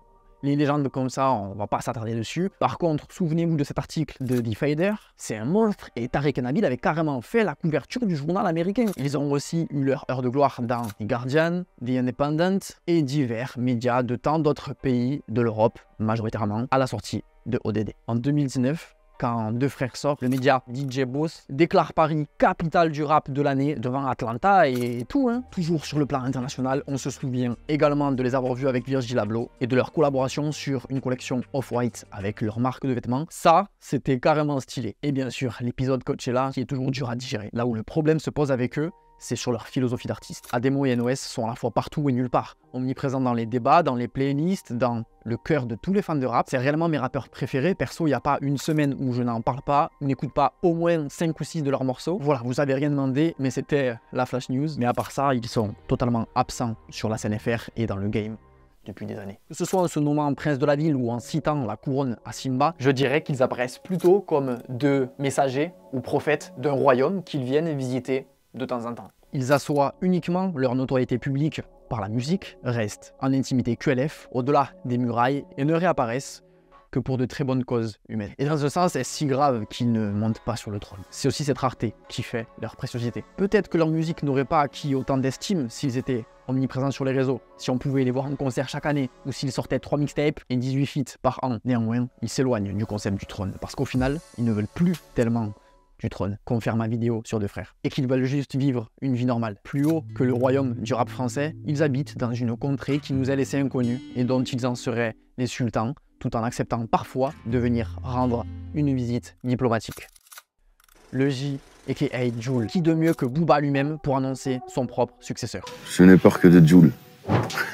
les légendes comme ça, on va pas s'attarder dessus. Par contre, souvenez-vous de cet article de The Fader, c'est un monstre et Tarek Nabil avait carrément fait la couverture du journal américain. Ils ont aussi eu leur heure de gloire dans The Guardian, The Independent et divers médias de tant d'autres pays de l'Europe, majoritairement à la sortie de ODD. En 2019, quand deux frères sortent, le média DJ Boss déclare Paris capitale du rap de l'année devant Atlanta et tout. Hein. Toujours sur le plan international, on se souvient également de les avoir vus avec Virgil Abloh et de leur collaboration sur une collection Off-White avec leur marque de vêtements. Ça, c'était carrément stylé. Et bien sûr, l'épisode Coachella qui est toujours dur à digérer, là où le problème se pose avec eux, c'est sur leur philosophie d'artiste. Ademo et NOS sont à la fois partout et nulle part, omniprésents dans les débats, dans les playlists, dans le cœur de tous les fans de rap. C'est réellement mes rappeurs préférés. Perso, il n'y a pas une semaine où je n'en parle pas, ou n'écoute pas au moins 5 ou 6 de leurs morceaux. Voilà, vous avez rien demandé, mais c'était la Flash News. Mais à part ça, ils sont totalement absents sur la scène FR et dans le game depuis des années. Que ce soit en se nommant prince de la ville ou en citant la couronne à Simba, je dirais qu'ils apparaissent plutôt comme deux messagers ou prophètes d'un royaume qu'ils viennent visiter de temps en temps. Ils assoient uniquement leur notoriété publique par la musique, restent en intimité QLF, au-delà des murailles, et ne réapparaissent que pour de très bonnes causes humaines. Et dans ce sens, c'est si grave qu'ils ne montent pas sur le trône. C'est aussi cette rareté qui fait leur préciosité. Peut-être que leur musique n'aurait pas acquis autant d'estime s'ils étaient omniprésents sur les réseaux, si on pouvait les voir en concert chaque année, ou s'ils sortaient trois mixtapes et 18 feats par an. Néanmoins, ils s'éloignent du concept du trône, parce qu'au final, ils ne veulent plus tellement du trône, confirme ma vidéo sur deux frères, et qu'ils veulent juste vivre une vie normale. Plus haut que le royaume du rap français, ils habitent dans une contrée qui nous a laissé inconnus et dont ils en seraient les sultans, tout en acceptant parfois de venir rendre une visite diplomatique. Le J aka Joule. Qui de mieux que Booba lui-même pour annoncer son propre successeur Je n'ai peur que de Joule.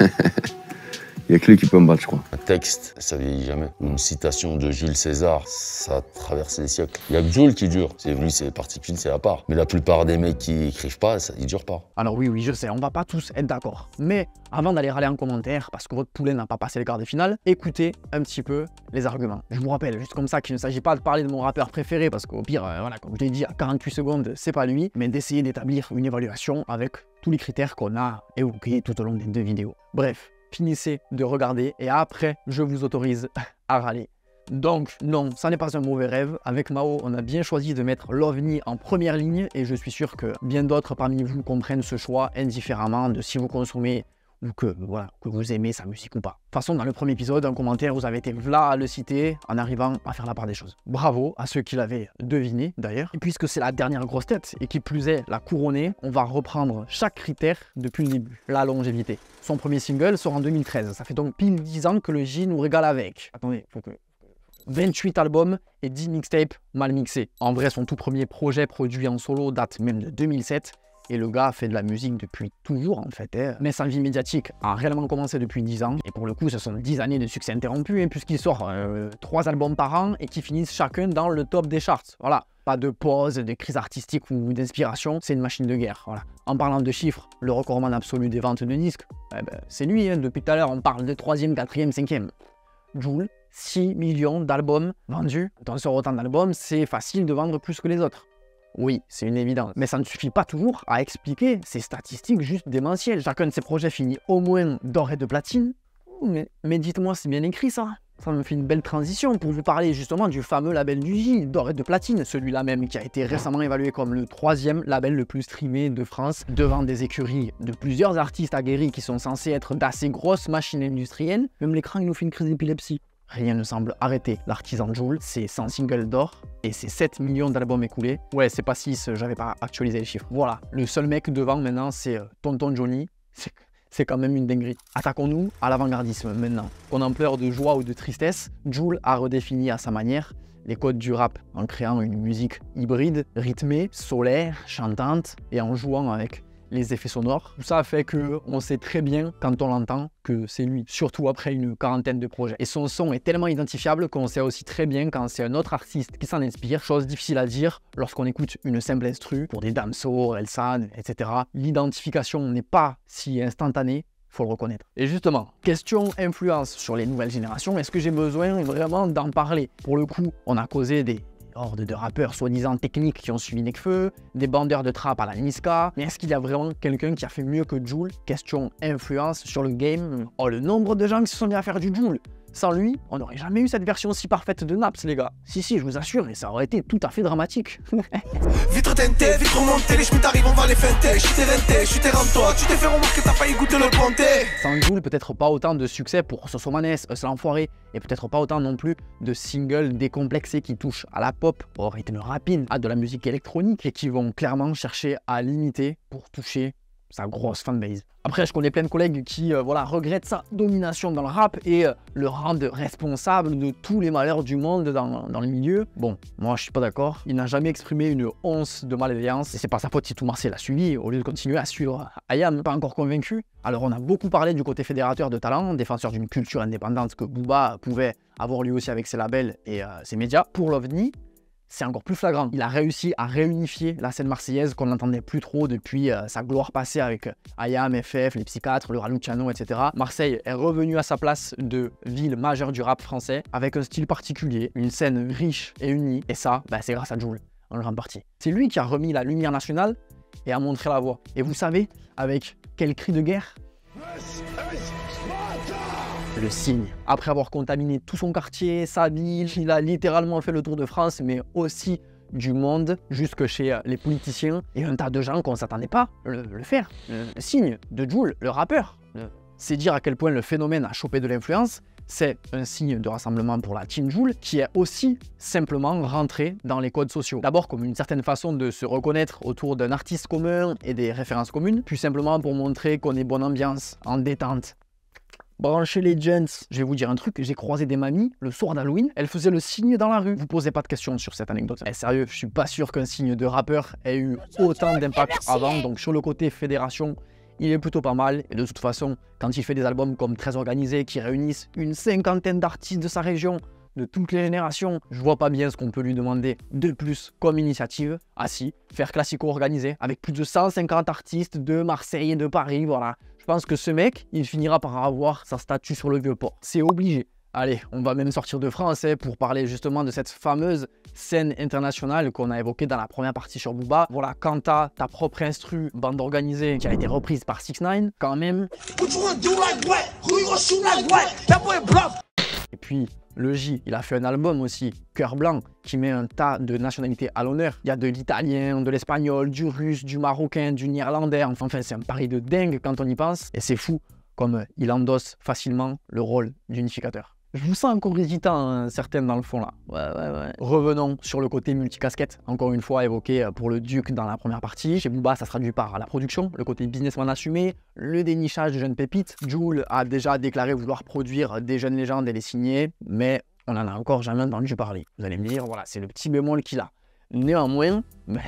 Il n'y a que lui qui peut me battre, je crois. Un texte, ça vieillit jamais. Une citation de Jules César, ça traverse les siècles. Il n'y a que Jules qui dure. C'est lui, c'est particulier, c'est à part. Mais la plupart des mecs qui écrivent pas, ça, ils durent pas. Alors oui, oui, je sais, on va pas tous être d'accord. Mais avant d'aller râler en commentaire, parce que votre poulet n'a pas passé les quarts de finale, écoutez un petit peu les arguments. Je vous rappelle, juste comme ça, qu'il ne s'agit pas de parler de mon rappeur préféré, parce qu'au pire, euh, voilà, comme je l'ai dit, à 48 secondes, c'est pas lui, mais d'essayer d'établir une évaluation avec tous les critères qu'on a évoqués tout au long des deux vidéos. Bref, finissez de regarder et après, je vous autorise à râler. Donc non, ça n'est pas un mauvais rêve. Avec Mao, on a bien choisi de mettre l'OVNI en première ligne et je suis sûr que bien d'autres parmi vous comprennent ce choix indifféremment de si vous consommez que ben voilà, que vous aimez sa musique ou pas. De toute façon, dans le premier épisode, en commentaire, vous avez été là à le citer en arrivant à faire la part des choses. Bravo à ceux qui l'avaient deviné d'ailleurs. Et puisque c'est la dernière grosse tête et qui plus est la couronnée, on va reprendre chaque critère depuis le début. La longévité. Son premier single sort en 2013. Ça fait donc pile 10 ans que le J nous régale avec. Attendez, faut que 28 albums et 10 mixtapes mal mixés. En vrai, son tout premier projet produit en solo date même de 2007 et le gars fait de la musique depuis toujours en fait. Hein. Mais sa vie médiatique a réellement commencé depuis 10 ans. Et pour le coup, ce sont 10 années de succès interrompus hein, puisqu'il sort euh, trois 3 albums par an et qui finissent chacun dans le top des charts. Voilà. Pas de pause, de crise artistique ou d'inspiration, c'est une machine de guerre. Voilà. En parlant de chiffres, le recordman absolu des ventes de disques, eh ben, c'est lui. Hein. Depuis tout à l'heure, on parle de 3e, 4e, 5e. Joule, 6 millions d'albums vendus. Dans ce autant d'albums, c'est facile de vendre plus que les autres. Oui, c'est une évidence. Mais ça ne suffit pas toujours à expliquer ces statistiques juste démentielles. Chacun de ces projets finit au moins d'or de platine. Mais, dites-moi, c'est bien écrit ça ça me fait une belle transition pour vous parler justement du fameux label du Gilles, d'or et de platine, celui-là même qui a été récemment évalué comme le troisième label le plus streamé de France, devant des écuries de plusieurs artistes aguerris qui sont censés être d'assez grosses machines industrielles. Même l'écran, il nous fait une crise d'épilepsie rien ne semble arrêter. L'artisan Joule, c'est 100 singles d'or et c'est 7 millions d'albums écoulés. Ouais, c'est pas 6, j'avais pas actualisé les chiffres. Voilà, le seul mec devant maintenant, c'est euh, Tonton Johnny. C'est quand même une dinguerie. Attaquons-nous à l'avant-gardisme maintenant. Qu'on en pleure de joie ou de tristesse, Joule a redéfini à sa manière les codes du rap en créant une musique hybride, rythmée, solaire, chantante et en jouant avec les effets sonores. Tout ça fait que on sait très bien quand on l'entend que c'est lui, surtout après une quarantaine de projets. Et son son est tellement identifiable qu'on sait aussi très bien quand c'est un autre artiste qui s'en inspire, chose difficile à dire lorsqu'on écoute une simple instru pour des Damso, Elsan, etc. L'identification n'est pas si instantanée, faut le reconnaître. Et justement, question influence sur les nouvelles générations, est-ce que j'ai besoin vraiment d'en parler Pour le coup, on a causé des horde de rappeurs soi-disant techniques qui ont suivi Nekfeu, des bandeurs de trap à la Niska, mais est-ce qu'il y a vraiment quelqu'un qui a fait mieux que Joule Question influence sur le game. Oh, le nombre de gens qui se sont mis à faire du Joule sans lui, on n'aurait jamais eu cette version si parfaite de Naps, les gars. Si, si, je vous assure, et ça aurait été tout à fait dramatique. vitre vitre les on va les je toi, tu t'es fait remarquer, t'as failli goûter le Sans Google, peut-être pas autant de succès pour Sosomanes, Us euh, l'enfoiré, et peut-être pas autant non plus de singles décomplexés qui touchent à la pop, au rythme rapide, à de la musique électronique, et qui vont clairement chercher à l'imiter pour toucher sa grosse fanbase. Après, je connais plein de collègues qui euh, voilà, regrettent sa domination dans le rap et euh, le rendent responsable de tous les malheurs du monde dans, dans le milieu. Bon, moi, je suis pas d'accord. Il n'a jamais exprimé une once de malveillance et c'est pas sa faute si tout Marseille l'a suivi au lieu de continuer à suivre Ayam, pas encore convaincu. Alors, on a beaucoup parlé du côté fédérateur de talent, défenseur d'une culture indépendante que Booba pouvait avoir lui aussi avec ses labels et euh, ses médias. Pour l'OVNI, c'est encore plus flagrant. Il a réussi à réunifier la scène marseillaise qu'on n'entendait plus trop depuis euh, sa gloire passée avec euh, Ayam, FF, les psychiatres, le Raluciano, etc. Marseille est revenu à sa place de ville majeure du rap français avec un style particulier, une scène riche et unie. Et ça, bah, c'est grâce à Jules. en grande partie. C'est lui qui a remis la lumière nationale et a montré la voie. Et vous savez avec quel cri de guerre le signe. Après avoir contaminé tout son quartier, sa ville, il a littéralement fait le tour de France, mais aussi du monde jusque chez euh, les politiciens et un tas de gens qu'on ne s'attendait pas le, le faire. Le, signe de Joule, le rappeur. C'est dire à quel point le phénomène a chopé de l'influence. C'est un signe de rassemblement pour la Team Joule qui est aussi simplement rentré dans les codes sociaux. D'abord comme une certaine façon de se reconnaître autour d'un artiste commun et des références communes, puis simplement pour montrer qu'on est bonne ambiance, en détente, chez les gents, Je vais vous dire un truc, j'ai croisé des mamies le soir d'Halloween, elles faisaient le signe dans la rue. Vous posez pas de questions sur cette anecdote. Eh sérieux, je suis pas sûr qu'un signe de rappeur ait eu autant d'impact avant, donc sur le côté fédération, il est plutôt pas mal. Et de toute façon, quand il fait des albums comme très Organisé, qui réunissent une cinquantaine d'artistes de sa région, de toutes les générations, je vois pas bien ce qu'on peut lui demander de plus comme initiative. assis, ah faire classico organisé avec plus de 150 artistes de Marseille et de Paris, voilà. Je pense que ce mec, il finira par avoir sa statue sur le vieux port. C'est obligé. Allez, on va même sortir de France hein, pour parler justement de cette fameuse scène internationale qu'on a évoquée dans la première partie sur Booba. Voilà, quand t'as ta propre instru, bande organisée, qui a été reprise par 6 9 quand même. Et puis, le J, il a fait un album aussi, Cœur Blanc, qui met un tas de nationalités à l'honneur. Il y a de l'italien, de l'espagnol, du russe, du marocain, du néerlandais. Enfin, enfin c'est un pari de dingue quand on y pense. Et c'est fou comme il endosse facilement le rôle d'unificateur. Je vous sens encore hésitant, hein, certaines, dans le fond là. Ouais, ouais, ouais. Revenons sur le côté multicasquette, encore une fois évoqué euh, pour le Duc dans la première partie. Chez Booba, ça se traduit par la production, le côté business businessman assumé, le dénichage de jeunes pépites. Joule a déjà déclaré vouloir produire des jeunes légendes et les signer, mais on n'en a encore jamais entendu parler. Vous allez me dire, voilà, c'est le petit bémol qu'il a. Néanmoins, mais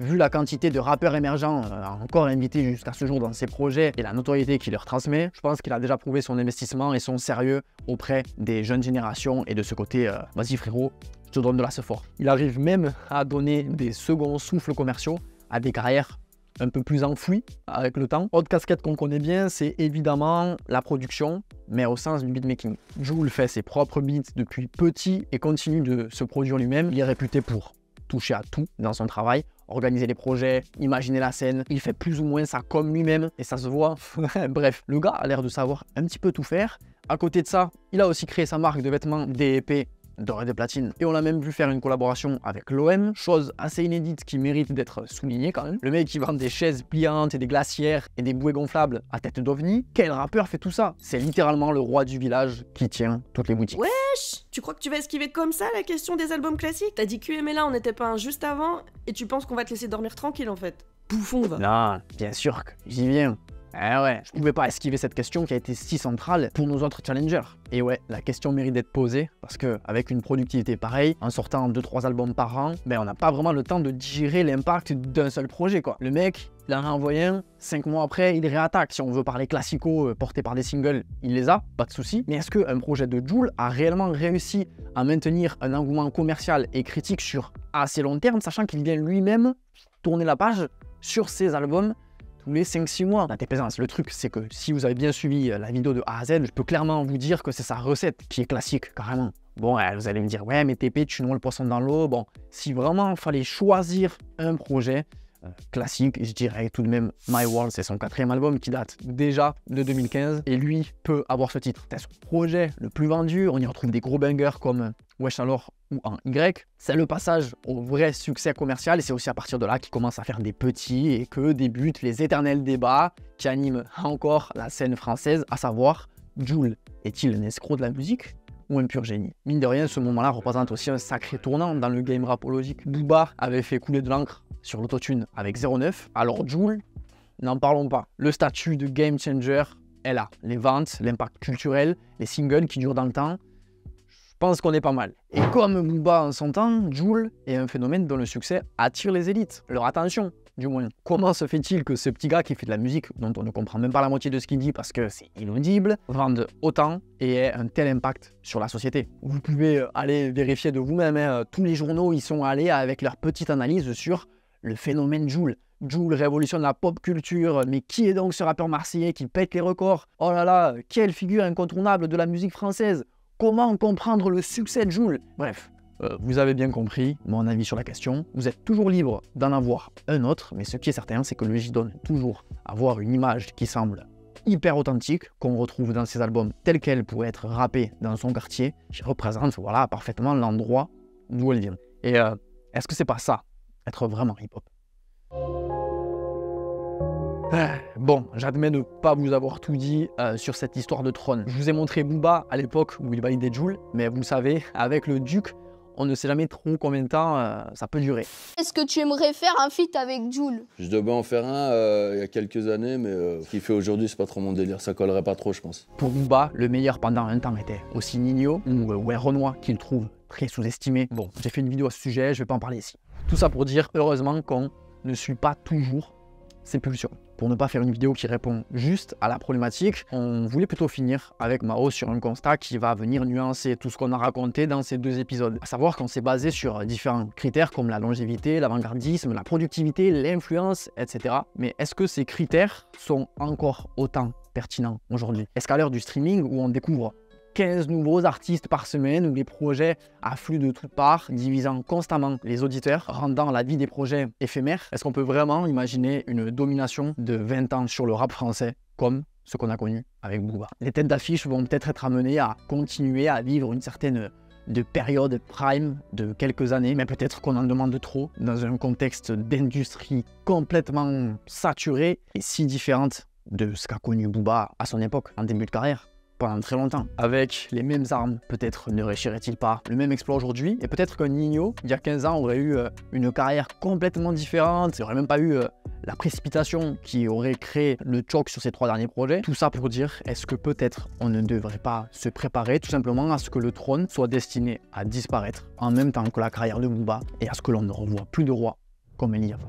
vu la quantité de rappeurs émergents euh, encore invités jusqu'à ce jour dans ses projets et la notoriété qu'il leur transmet, je pense qu'il a déjà prouvé son investissement et son sérieux auprès des jeunes générations et de ce côté, euh, vas-y frérot, je te donne de la fort. Il arrive même à donner des seconds souffles commerciaux à des carrières un peu plus enfouies avec le temps. Autre casquette qu'on connaît bien, c'est évidemment la production, mais au sens du beatmaking. Joule fait ses propres beats depuis petit et continue de se produire lui-même. Il est réputé pour toucher à tout dans son travail, organiser les projets, imaginer la scène. Il fait plus ou moins ça comme lui-même et ça se voit. Bref, le gars a l'air de savoir un petit peu tout faire. À côté de ça, il a aussi créé sa marque de vêtements DEP d'or et de platine. Et on a même vu faire une collaboration avec l'OM, chose assez inédite qui mérite d'être soulignée quand même. Le mec qui vend des chaises pliantes et des glacières et des bouées gonflables à tête d'ovni, quel rappeur fait tout ça C'est littéralement le roi du village qui tient toutes les boutiques. Wesh Tu crois que tu vas esquiver comme ça la question des albums classiques T'as dit là on n'était pas un juste avant, et tu penses qu'on va te laisser dormir tranquille en fait Bouffon va. Non, bien sûr que j'y viens. Eh ouais, je pouvais pas esquiver cette question qui a été si centrale pour nos autres challengers. Et ouais, la question mérite d'être posée, parce que avec une productivité pareille, en sortant 2-3 albums par an, ben on n'a pas vraiment le temps de digérer l'impact d'un seul projet quoi. Le mec, il en a un, 5 mois après, il réattaque. Si on veut parler classico euh, porté par des singles, il les a, pas de souci. Mais est-ce qu'un projet de Joule a réellement réussi à maintenir un engouement commercial et critique sur assez long terme, sachant qu'il vient lui-même tourner la page sur ses albums les 5-6 mois dans tes Le truc, c'est que si vous avez bien suivi euh, la vidéo de A à Z, je peux clairement vous dire que c'est sa recette qui est classique, carrément. Bon, vous allez me dire, ouais, mais TP, tu noies le poisson dans l'eau. Bon, si vraiment il fallait choisir un projet euh, classique, je dirais tout de même My World, c'est son quatrième album qui date déjà de 2015 et lui peut avoir ce titre. C'est son projet le plus vendu, on y retrouve des gros bangers comme euh, Wesh alors ou en Y, c'est le passage au vrai succès commercial et c'est aussi à partir de là qu'il commence à faire des petits et que débutent les éternels débats qui animent encore la scène française, à savoir Jules est-il un escroc de la musique ou un pur génie. Mine de rien, ce moment-là représente aussi un sacré tournant dans le game rapologique. Booba avait fait couler de l'encre sur l'autotune avec 09, alors Joule, n'en parlons pas. Le statut de game changer est là. Les ventes, l'impact culturel, les singles qui durent dans le temps, pense qu'on est pas mal. Et comme Booba en son temps, Joule est un phénomène dont le succès attire les élites, leur attention du moins. Comment se fait-il que ce petit gars qui fait de la musique, dont on ne comprend même pas la moitié de ce qu'il dit parce que c'est inaudible, vende autant et ait un tel impact sur la société Vous pouvez euh, aller vérifier de vous-même, hein, euh, tous les journaux y sont allés avec leur petite analyse sur le phénomène Joule. Joule révolutionne la pop culture, mais qui est donc ce rappeur marseillais qui pète les records Oh là là, quelle figure incontournable de la musique française comment comprendre le succès de Joule Bref, euh, vous avez bien compris mon avis sur la question. Vous êtes toujours libre d'en avoir un autre, mais ce qui est certain, c'est que le donne toujours avoir une image qui semble hyper authentique, qu'on retrouve dans ses albums telle qu'elle pourrait être râpée dans son quartier, qui représente voilà, parfaitement l'endroit d'où elle vient. Et euh, est-ce que c'est pas ça, être vraiment hip-hop eh, bon, j'admets ne pas vous avoir tout dit euh, sur cette histoire de trône. Je vous ai montré Booba à l'époque où il des Jules, mais vous savez, avec le duc, on ne sait jamais trop combien de temps euh, ça peut durer. Est-ce que tu aimerais faire un feat avec Jules Je devais en faire un euh, il y a quelques années, mais ce qu'il fait aujourd'hui, c'est pas trop mon délire, ça collerait pas trop, je pense. Pour Booba, le meilleur pendant un temps était aussi Nino ou Weronois, qu'il trouve très sous-estimé. Bon, j'ai fait une vidéo à ce sujet, je vais pas en parler ici. Tout ça pour dire, heureusement qu'on ne suit pas toujours c'est Pour ne pas faire une vidéo qui répond juste à la problématique, on voulait plutôt finir avec Mao sur un constat qui va venir nuancer tout ce qu'on a raconté dans ces deux épisodes. A savoir qu'on s'est basé sur différents critères comme la longévité, l'avant-gardisme, la productivité, l'influence, etc. Mais est-ce que ces critères sont encore autant pertinents aujourd'hui Est-ce qu'à l'heure du streaming où on découvre 15 nouveaux artistes par semaine où les projets affluent de toutes parts, divisant constamment les auditeurs, rendant la vie des projets éphémère. Est-ce qu'on peut vraiment imaginer une domination de 20 ans sur le rap français comme ce qu'on a connu avec Booba Les têtes d'affiche vont peut-être être amenées à continuer à vivre une certaine période prime de quelques années, mais peut-être qu'on en demande trop dans un contexte d'industrie complètement saturée et si différente de ce qu'a connu Booba à son époque, en début de carrière très longtemps. Avec les mêmes armes, peut-être ne réussirait-il pas le même exploit aujourd'hui. Et peut-être qu'un Nino, il y a 15 ans, aurait eu euh, une carrière complètement différente. Il n'aurait même pas eu euh, la précipitation qui aurait créé le choc sur ces trois derniers projets. Tout ça pour dire, est-ce que peut-être on ne devrait pas se préparer tout simplement à ce que le trône soit destiné à disparaître en même temps que la carrière de Booba et à ce que l'on ne revoit plus de roi comme Eliav.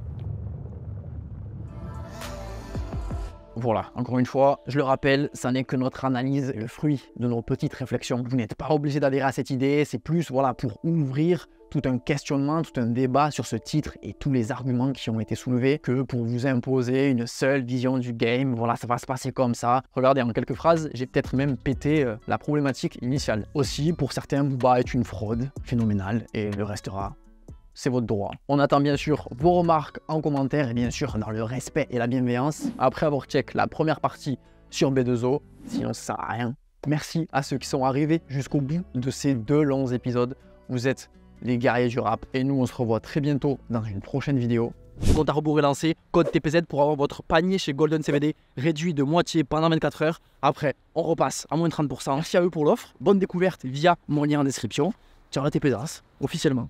Voilà, encore une fois, je le rappelle, ça n'est que notre analyse, le fruit de nos petites réflexions. Vous n'êtes pas obligé d'adhérer à cette idée, c'est plus voilà pour ouvrir tout un questionnement, tout un débat sur ce titre et tous les arguments qui ont été soulevés que pour vous imposer une seule vision du game, voilà, ça va se passer comme ça. Regardez, en quelques phrases, j'ai peut-être même pété euh, la problématique initiale. Aussi, pour certains, Booba est une fraude phénoménale et le restera c'est votre droit. On attend bien sûr vos remarques en commentaire et bien sûr dans le respect et la bienveillance. Après avoir check la première partie sur B2O, sinon ça rien. Merci à ceux qui sont arrivés jusqu'au bout de ces deux longs épisodes. Vous êtes les guerriers du rap et nous on se revoit très bientôt dans une prochaine vidéo. Compte à rebours est lancé, code TPZ pour avoir votre panier chez Golden CBD réduit de moitié pendant 24 heures. Après, on repasse à moins de 30%. Merci à eux pour l'offre. Bonne découverte via mon lien en description. Ciao la TPZ, officiellement.